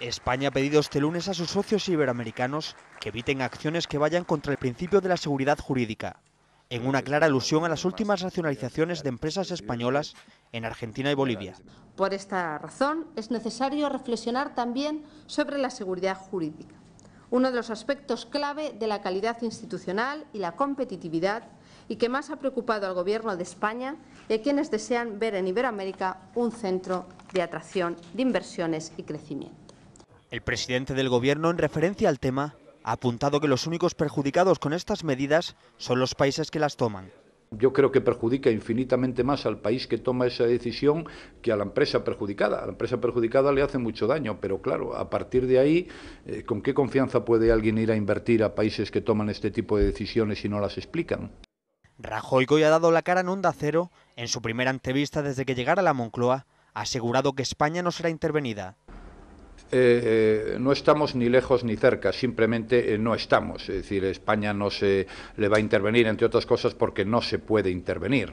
España ha pedido este lunes a sus socios iberoamericanos que eviten acciones que vayan contra el principio de la seguridad jurídica, en una clara alusión a las últimas nacionalizaciones de empresas españolas en Argentina y Bolivia. Por esta razón es necesario reflexionar también sobre la seguridad jurídica, uno de los aspectos clave de la calidad institucional y la competitividad y que más ha preocupado al Gobierno de España y a quienes desean ver en Iberoamérica un centro de atracción de inversiones y crecimiento. El presidente del Gobierno, en referencia al tema, ha apuntado que los únicos perjudicados con estas medidas son los países que las toman. Yo creo que perjudica infinitamente más al país que toma esa decisión que a la empresa perjudicada. A la empresa perjudicada le hace mucho daño, pero claro, a partir de ahí, eh, ¿con qué confianza puede alguien ir a invertir a países que toman este tipo de decisiones si no las explican? Rajoy, que ha dado la cara en Onda Cero, en su primera entrevista desde que llegara a la Moncloa, ha asegurado que España no será intervenida. Eh, eh, no estamos ni lejos ni cerca, simplemente eh, no estamos. Es decir, España no se le va a intervenir, entre otras cosas, porque no se puede intervenir.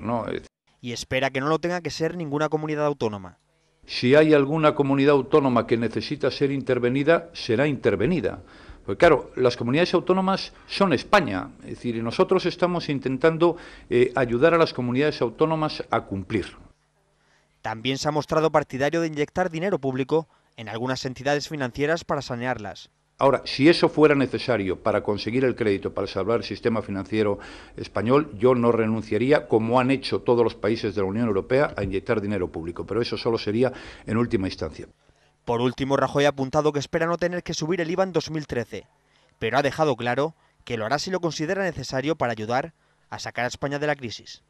Y espera que no lo tenga que ser ninguna comunidad autónoma. Si hay alguna comunidad autónoma que necesita ser intervenida, será intervenida. Porque claro, las comunidades autónomas son España, es decir, nosotros estamos intentando ayudar a las comunidades autónomas a cumplir. También se ha mostrado partidario de inyectar dinero público en algunas entidades financieras para sanearlas. Ahora, si eso fuera necesario para conseguir el crédito, para salvar el sistema financiero español, yo no renunciaría, como han hecho todos los países de la Unión Europea, a inyectar dinero público, pero eso solo sería en última instancia. Por último, Rajoy ha apuntado que espera no tener que subir el IVA en 2013, pero ha dejado claro que lo hará si lo considera necesario para ayudar a sacar a España de la crisis.